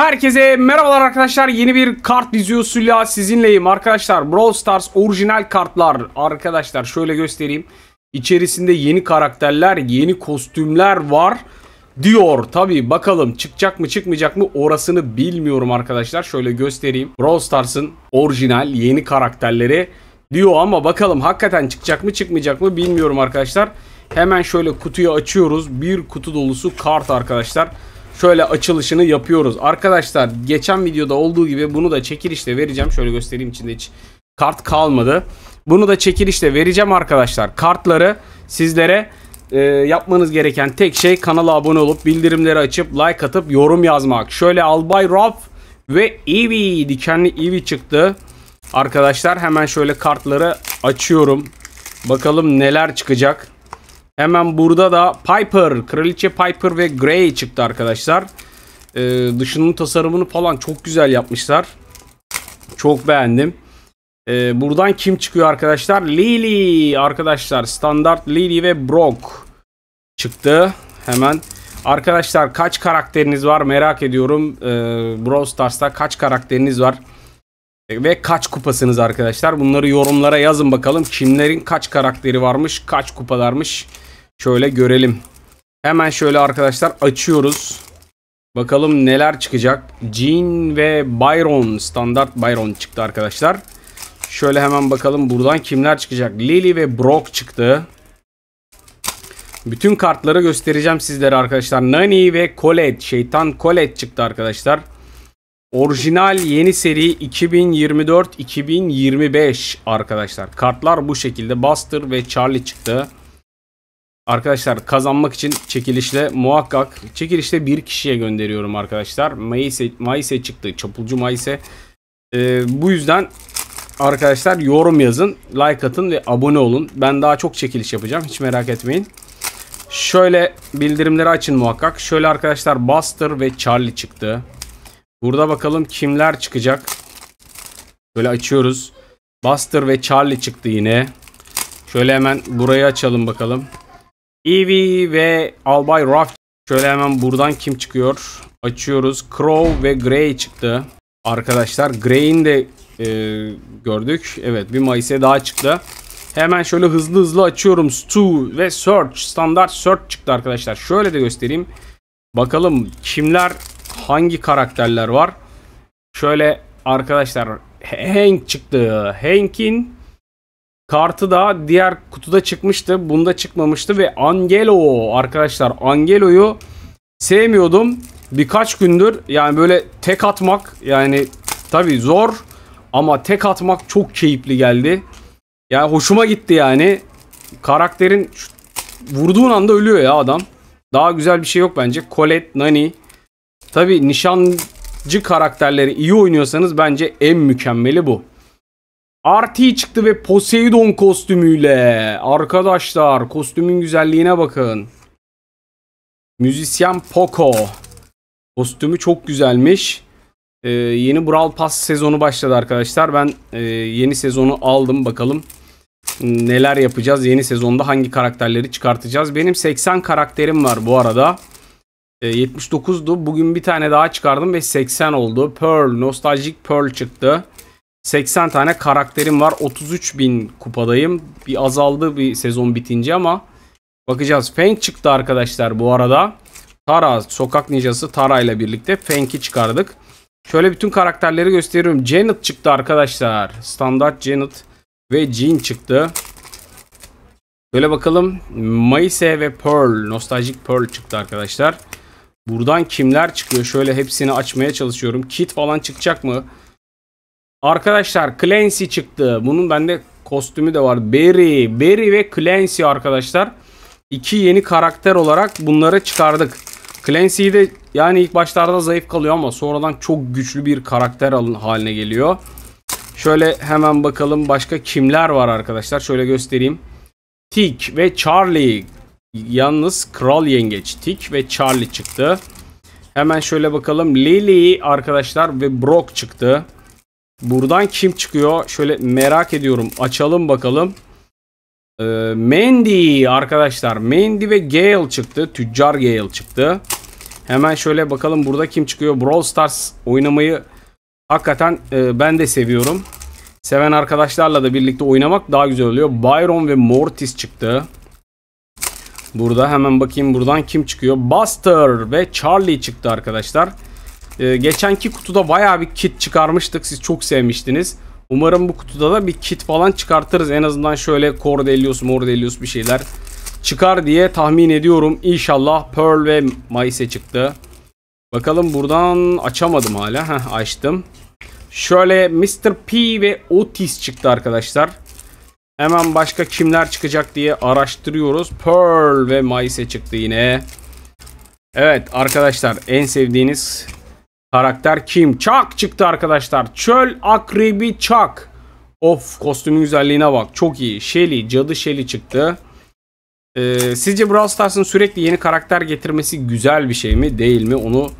Herkese merhabalar arkadaşlar. Yeni bir kart videosuyla sizinleyim arkadaşlar. Brawl Stars orijinal kartlar arkadaşlar şöyle göstereyim. İçerisinde yeni karakterler, yeni kostümler var diyor. Tabi bakalım çıkacak mı çıkmayacak mı orasını bilmiyorum arkadaşlar. Şöyle göstereyim. Brawl Stars'ın orijinal yeni karakterleri diyor ama bakalım hakikaten çıkacak mı çıkmayacak mı bilmiyorum arkadaşlar. Hemen şöyle kutuyu açıyoruz. Bir kutu dolusu kart arkadaşlar. Arkadaşlar şöyle açılışını yapıyoruz. Arkadaşlar geçen videoda olduğu gibi bunu da çekilişle vereceğim. Şöyle göstereyim içinde hiç kart kalmadı. Bunu da çekilişle vereceğim arkadaşlar. Kartları sizlere e, yapmanız gereken tek şey kanala abone olup bildirimleri açıp like atıp yorum yazmak. Şöyle Albay Rob ve Eevee dikenli Eevee çıktı. Arkadaşlar hemen şöyle kartları açıyorum. Bakalım neler çıkacak. Hemen burada da Piper, Kraliçe Piper ve Grey çıktı arkadaşlar. Ee, dışının tasarımını falan çok güzel yapmışlar. Çok beğendim. Ee, buradan kim çıkıyor arkadaşlar? Lily arkadaşlar. Standart Lily ve Brock çıktı. Hemen. Arkadaşlar kaç karakteriniz var merak ediyorum. Ee, Brawl Stars'ta kaç karakteriniz var? Ve kaç kupasınız arkadaşlar? Bunları yorumlara yazın bakalım. Kimlerin kaç karakteri varmış, kaç kupalarmış. Şöyle görelim. Hemen şöyle arkadaşlar açıyoruz. Bakalım neler çıkacak. Jean ve Byron. Standart Byron çıktı arkadaşlar. Şöyle hemen bakalım buradan kimler çıkacak. Lily ve Brock çıktı. Bütün kartları göstereceğim sizlere arkadaşlar. Nani ve Colette. Şeytan Colette çıktı arkadaşlar. Orijinal yeni seri 2024-2025 arkadaşlar. Kartlar bu şekilde. Buster ve Charlie çıktı. Arkadaşlar kazanmak için çekilişle muhakkak çekilişle bir kişiye gönderiyorum arkadaşlar. Mayıs'e Mayıs'e çıktı. Çapulcu Mayıs'e. Ee, bu yüzden arkadaşlar yorum yazın, like atın ve abone olun. Ben daha çok çekiliş yapacağım. Hiç merak etmeyin. Şöyle bildirimleri açın muhakkak. Şöyle arkadaşlar Buster ve Charlie çıktı. Burada bakalım kimler çıkacak. Böyle açıyoruz. Buster ve Charlie çıktı yine. Şöyle hemen burayı açalım bakalım. Eevee ve Albay Ruff. Şöyle hemen buradan kim çıkıyor? Açıyoruz. Crow ve Gray çıktı. Arkadaşlar Gray'in de e, gördük. Evet bir Mayıs'e daha çıktı. Hemen şöyle hızlı hızlı açıyorum. Stu ve Search. Standart Search çıktı arkadaşlar. Şöyle de göstereyim. Bakalım kimler hangi karakterler var. Şöyle arkadaşlar Hank çıktı. Hank'in Kartı da diğer kutuda çıkmıştı. Bunda çıkmamıştı ve Angelo arkadaşlar Angelo'yu sevmiyordum. Birkaç gündür yani böyle tek atmak yani tabi zor ama tek atmak çok keyifli geldi. Yani hoşuma gitti yani. Karakterin vurduğun anda ölüyor ya adam. Daha güzel bir şey yok bence. Colette, Nani. Tabi nişancı karakterleri iyi oynuyorsanız bence en mükemmeli bu. Arti çıktı ve Poseidon kostümüyle. Arkadaşlar kostümün güzelliğine bakın. Müzisyen Poco. Kostümü çok güzelmiş. Ee, yeni Brawl Pass sezonu başladı arkadaşlar. Ben e, yeni sezonu aldım bakalım. Neler yapacağız? Yeni sezonda hangi karakterleri çıkartacağız? Benim 80 karakterim var bu arada. E, ee, 79'du. Bugün bir tane daha çıkardım ve 80 oldu. Pearl, Nostaljik Pearl çıktı. 80 tane karakterim var. 33 bin kupadayım. Bir azaldı bir sezon bitince ama bakacağız. Fenk çıktı arkadaşlar bu arada. Tara, sokak ninjası Tara ile birlikte Fenk'i çıkardık. Şöyle bütün karakterleri gösteriyorum. Janet çıktı arkadaşlar. Standart Janet ve Jean çıktı. Böyle bakalım. Mayse ve Pearl. Nostaljik Pearl çıktı arkadaşlar. Buradan kimler çıkıyor? Şöyle hepsini açmaya çalışıyorum. Kit falan çıkacak mı? Arkadaşlar Clancy çıktı. Bunun bende kostümü de var. Berry, Berry ve Clancy arkadaşlar. İki yeni karakter olarak bunları çıkardık. Clancy'yi de yani ilk başlarda zayıf kalıyor ama sonradan çok güçlü bir karakter alın haline geliyor. Şöyle hemen bakalım başka kimler var arkadaşlar. Şöyle göstereyim. Tick ve Charlie. Yalnız Kral Yengeç Tick ve Charlie çıktı. Hemen şöyle bakalım. Lily arkadaşlar ve Brock çıktı. Buradan kim çıkıyor? Şöyle merak ediyorum. Açalım bakalım. Ee, Mandy arkadaşlar. Mandy ve Gale çıktı. Tüccar Gale çıktı. Hemen şöyle bakalım burada kim çıkıyor. Brawl Stars oynamayı hakikaten e, ben de seviyorum. Seven arkadaşlarla da birlikte oynamak daha güzel oluyor. Byron ve Mortis çıktı. Burada hemen bakayım buradan kim çıkıyor. Buster ve Charlie çıktı arkadaşlar. Arkadaşlar. Ee, geçenki kutuda baya bir kit çıkarmıştık. Siz çok sevmiştiniz. Umarım bu kutuda da bir kit falan çıkartırız. En azından şöyle Cordelius, Mordelius bir şeyler çıkar diye tahmin ediyorum. İnşallah Pearl ve Maise çıktı. Bakalım buradan açamadım hala. Heh, açtım. Şöyle Mr. P ve Otis çıktı arkadaşlar. Hemen başka kimler çıkacak diye araştırıyoruz. Pearl ve Maise çıktı yine. Evet arkadaşlar en sevdiğiniz Karakter kim? Çak çıktı arkadaşlar. Çöl akrebi Çak. Of kostümün güzelliğine bak. Çok iyi. Shelly, cadı Shelly çıktı. Ee, sizce Brawl Stars'ın sürekli yeni karakter getirmesi güzel bir şey mi değil mi onu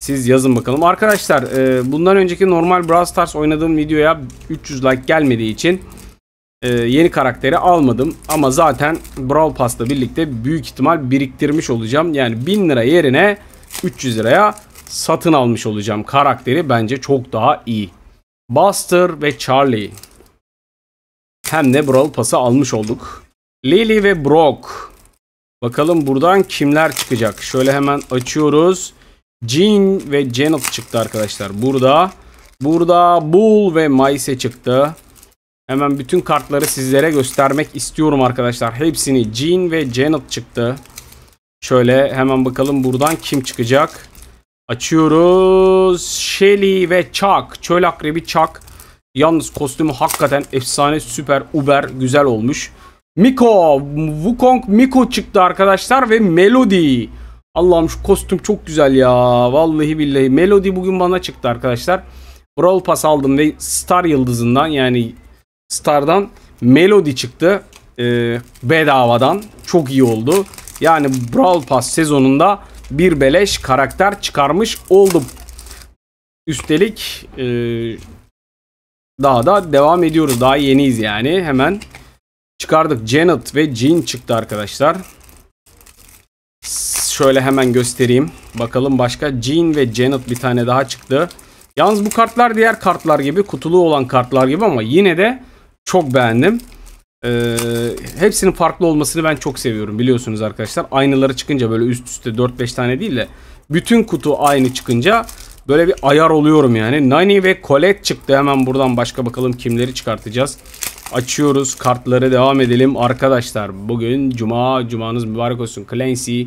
siz yazın bakalım. Arkadaşlar e, bundan önceki normal Brawl Stars oynadığım videoya 300 like gelmediği için e, yeni karakteri almadım. Ama zaten Brawl Pass'la birlikte büyük ihtimal biriktirmiş olacağım. Yani 1000 lira yerine 300 liraya satın almış olacağım karakteri bence çok daha iyi. Buster ve Charlie. Hem de Brawl Pass'ı almış olduk. Lily ve Brock. Bakalım buradan kimler çıkacak? Şöyle hemen açıyoruz. Jean ve Janet çıktı arkadaşlar. Burada. Burada Bull ve Maise çıktı. Hemen bütün kartları sizlere göstermek istiyorum arkadaşlar. Hepsini Jean ve Janet çıktı. Şöyle hemen bakalım buradan kim çıkacak. Açıyoruz. Shelly ve Chuck. Çöl akrebi Chuck. Yalnız kostümü hakikaten efsane, süper, uber, güzel olmuş. Miko. Wukong Miko çıktı arkadaşlar ve Melody. Allah'ım şu kostüm çok güzel ya. Vallahi billahi. Melody bugün bana çıktı arkadaşlar. Brawl Pass aldım ve Star Yıldızı'ndan yani Star'dan Melody çıktı. Ee, bedavadan. Çok iyi oldu. Yani Brawl Pass sezonunda bir beleş karakter çıkarmış oldum. Üstelik e, daha da devam ediyoruz. Daha yeniyiz yani. Hemen çıkardık. Janet ve Jean çıktı arkadaşlar. Şöyle hemen göstereyim. Bakalım başka. Jean ve Janet bir tane daha çıktı. Yalnız bu kartlar diğer kartlar gibi. Kutulu olan kartlar gibi ama yine de çok beğendim. Ee, hepsinin farklı olmasını ben çok seviyorum biliyorsunuz arkadaşlar. Aynıları çıkınca böyle üst üste 4-5 tane değil de bütün kutu aynı çıkınca böyle bir ayar oluyorum yani. Nani ve Colette çıktı. Hemen buradan başka bakalım kimleri çıkartacağız. Açıyoruz kartları devam edelim. Arkadaşlar bugün cuma. Cumanız mübarek olsun. Clancy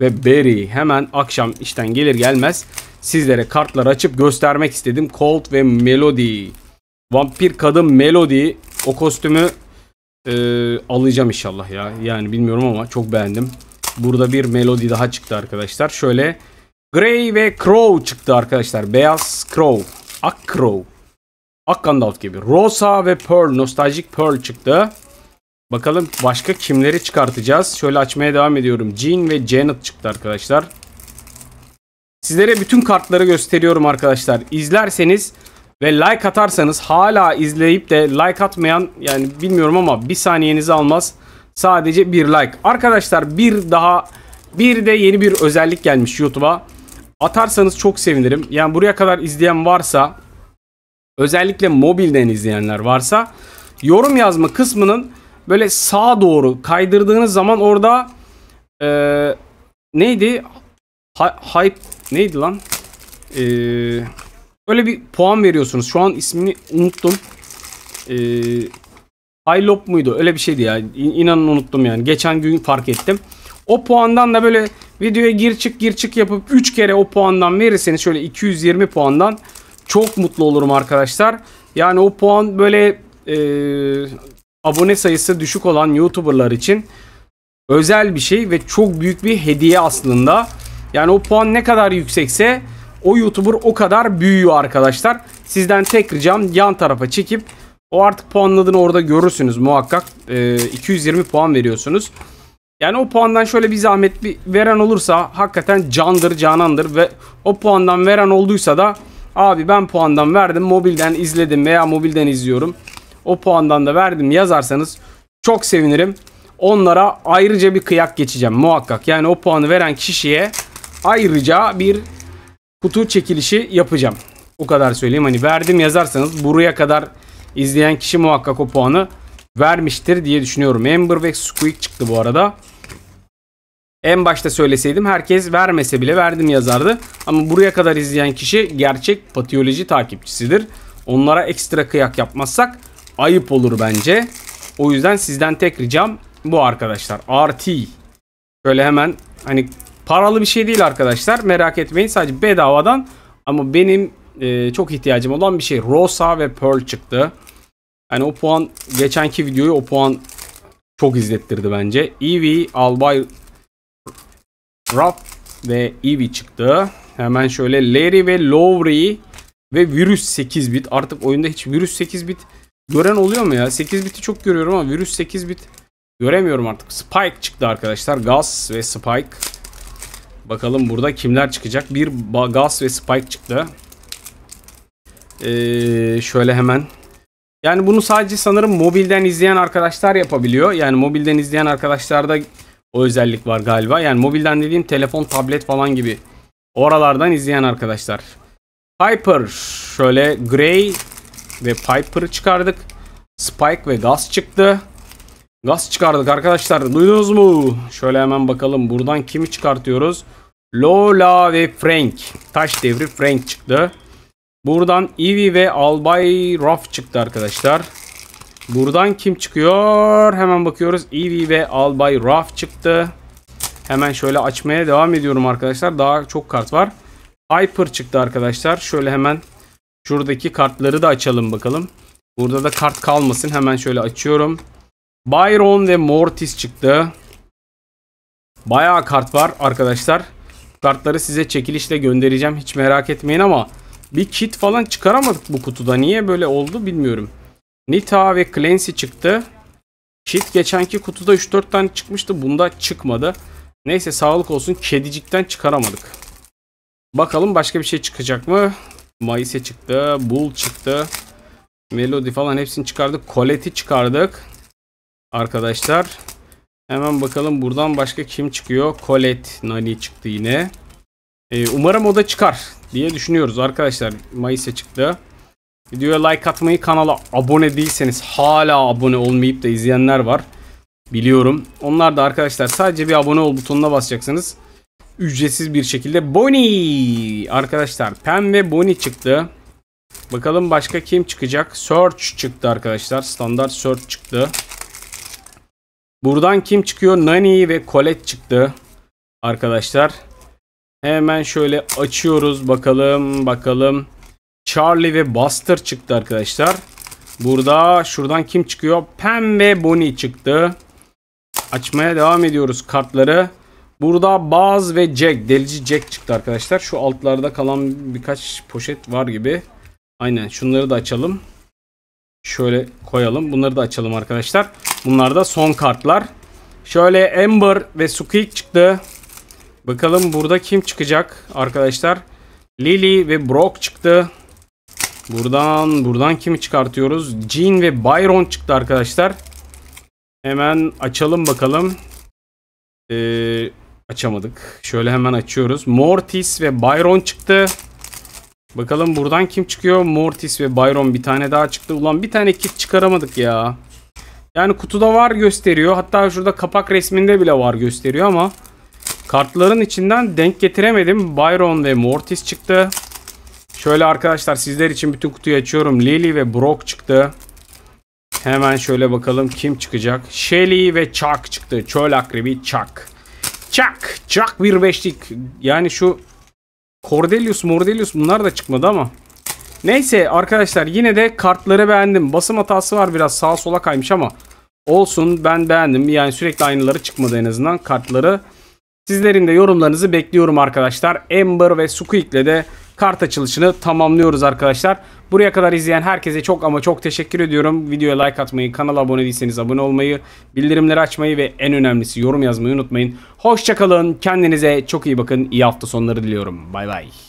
ve Barry hemen akşam işten gelir gelmez sizlere kartları açıp göstermek istedim. Colt ve Melody. Vampir kadın Melody o kostümü ee, alacağım inşallah ya. Yani bilmiyorum ama çok beğendim. Burada bir melodi daha çıktı arkadaşlar. Şöyle Grey ve Crow çıktı arkadaşlar. Beyaz Crow. Ak Crow. Ak Gandalf gibi. Rosa ve Pearl. Nostaljik Pearl çıktı. Bakalım başka kimleri çıkartacağız. Şöyle açmaya devam ediyorum. Jean ve Janet çıktı arkadaşlar. Sizlere bütün kartları gösteriyorum arkadaşlar. İzlerseniz ve like atarsanız hala izleyip de like atmayan yani bilmiyorum ama bir saniyenizi almaz. Sadece bir like. Arkadaşlar bir daha bir de yeni bir özellik gelmiş YouTube'a. Atarsanız çok sevinirim. Yani buraya kadar izleyen varsa özellikle mobilden izleyenler varsa yorum yazma kısmının böyle sağa doğru kaydırdığınız zaman orada e, neydi? Ha, hype neydi lan? Eee Öyle bir puan veriyorsunuz. Şu an ismini unuttum. Ee, Aylop muydu? Öyle bir şeydi ya. İnanın unuttum yani. Geçen gün fark ettim. O puandan da böyle videoya gir çık gir çık yapıp 3 kere o puandan verirseniz şöyle 220 puandan çok mutlu olurum arkadaşlar. Yani o puan böyle e, abone sayısı düşük olan YouTuber'lar için özel bir şey ve çok büyük bir hediye aslında. Yani o puan ne kadar yüksekse o YouTuber o kadar büyüyor arkadaşlar. Sizden tek ricam yan tarafa çekip o artık puanladığını orada görürsünüz muhakkak. E, ee, 220 puan veriyorsunuz. Yani o puandan şöyle bir zahmet bir veren olursa hakikaten candır canandır ve o puandan veren olduysa da abi ben puandan verdim mobilden izledim veya mobilden izliyorum. O puandan da verdim yazarsanız çok sevinirim. Onlara ayrıca bir kıyak geçeceğim muhakkak. Yani o puanı veren kişiye ayrıca bir kutu çekilişi yapacağım. O kadar söyleyeyim. Hani verdim yazarsanız buraya kadar izleyen kişi muhakkak o puanı vermiştir diye düşünüyorum. Ember ve Squeak çıktı bu arada. En başta söyleseydim herkes vermese bile verdim yazardı. Ama buraya kadar izleyen kişi gerçek patioloji takipçisidir. Onlara ekstra kıyak yapmazsak ayıp olur bence. O yüzden sizden tek ricam bu arkadaşlar. RT. Böyle hemen hani Paralı bir şey değil arkadaşlar. Merak etmeyin. Sadece bedavadan ama benim e, çok ihtiyacım olan bir şey. Rosa ve Pearl çıktı. Yani o puan geçenki videoyu o puan çok izlettirdi bence. Eevee, Albay, Ruff ve Eevee çıktı. Hemen şöyle Larry ve Lowry ve Virüs 8 bit. Artık oyunda hiç Virüs 8 bit gören oluyor mu ya? 8 biti çok görüyorum ama Virüs 8 bit göremiyorum artık. Spike çıktı arkadaşlar. Gas ve Spike. Bakalım burada kimler çıkacak. Bir Gas ve Spike çıktı. Ee, şöyle hemen. Yani bunu sadece sanırım mobilden izleyen arkadaşlar yapabiliyor. Yani mobilden izleyen arkadaşlarda o özellik var galiba. Yani mobilden dediğim telefon, tablet falan gibi. Oralardan izleyen arkadaşlar. Piper şöyle Grey ve Piper'ı çıkardık. Spike ve Gas çıktı. Gaz çıkardık arkadaşlar. Duydunuz mu? Şöyle hemen bakalım. Buradan kimi çıkartıyoruz? Lola ve Frank. Taş devri Frank çıktı. Buradan Ivy ve Albay Ruff çıktı arkadaşlar. Buradan kim çıkıyor? Hemen bakıyoruz. Ivy ve Albay Ruff çıktı. Hemen şöyle açmaya devam ediyorum arkadaşlar. Daha çok kart var. Hyper çıktı arkadaşlar. Şöyle hemen şuradaki kartları da açalım bakalım. Burada da kart kalmasın. Hemen şöyle açıyorum. Byron ve Mortis çıktı. Bayağı kart var arkadaşlar. Kartları size çekilişle göndereceğim. Hiç merak etmeyin ama bir kit falan çıkaramadık bu kutuda. Niye böyle oldu bilmiyorum. Nita ve Clancy çıktı. Kit geçenki kutuda 3-4 tane çıkmıştı. Bunda çıkmadı. Neyse sağlık olsun. Kedicikten çıkaramadık. Bakalım başka bir şey çıkacak mı? Mayıs'e çıktı. Bull çıktı. Melody falan hepsini çıkardık. Colette'i çıkardık arkadaşlar. Hemen bakalım buradan başka kim çıkıyor? Colette Nani çıktı yine. Ee, umarım o da çıkar diye düşünüyoruz arkadaşlar. Mayıs'a çıktı. Videoya like atmayı, kanala abone değilseniz hala abone olmayıp da izleyenler var. Biliyorum. Onlar da arkadaşlar sadece bir abone ol butonuna basacaksınız. Ücretsiz bir şekilde Bonnie arkadaşlar pembe Bonnie çıktı. Bakalım başka kim çıkacak? Search çıktı arkadaşlar. Standart Search çıktı. Buradan kim çıkıyor? Nani ve Colette çıktı. Arkadaşlar. Hemen şöyle açıyoruz. Bakalım bakalım. Charlie ve Buster çıktı arkadaşlar. Burada şuradan kim çıkıyor? Pam ve Bonnie çıktı. Açmaya devam ediyoruz kartları. Burada Baz ve Jack. Delici Jack çıktı arkadaşlar. Şu altlarda kalan birkaç poşet var gibi. Aynen şunları da açalım. Şöyle koyalım. Bunları da açalım arkadaşlar. Bunlar da son kartlar. Şöyle Ember ve Squeak çıktı. Bakalım burada kim çıkacak arkadaşlar. Lily ve Brock çıktı. Buradan buradan kimi çıkartıyoruz? Jean ve Byron çıktı arkadaşlar. Hemen açalım bakalım. Ee, açamadık. Şöyle hemen açıyoruz. Mortis ve Byron çıktı. Bakalım buradan kim çıkıyor? Mortis ve Byron bir tane daha çıktı. Ulan bir tane kit çıkaramadık ya. Yani kutuda var gösteriyor. Hatta şurada kapak resminde bile var gösteriyor ama kartların içinden denk getiremedim. Byron ve Mortis çıktı. Şöyle arkadaşlar sizler için bütün kutuyu açıyorum. Lily ve Brock çıktı. Hemen şöyle bakalım kim çıkacak. Shelly ve Chuck çıktı. Çöl akrebi Chuck. Chuck. Chuck bir beşlik. Yani şu Cordelius, Mordelius bunlar da çıkmadı ama. Neyse arkadaşlar yine de kartları beğendim. Basım hatası var biraz sağa sola kaymış ama olsun ben beğendim. Yani sürekli aynıları çıkmadı en azından kartları. Sizlerin de yorumlarınızı bekliyorum arkadaşlar. Ember ve Squeak'le de kart açılışını tamamlıyoruz arkadaşlar. Buraya kadar izleyen herkese çok ama çok teşekkür ediyorum. Videoya like atmayı, kanala abone değilseniz abone olmayı, bildirimleri açmayı ve en önemlisi yorum yazmayı unutmayın. Hoşçakalın, kendinize çok iyi bakın, iyi hafta sonları diliyorum. Bay bay.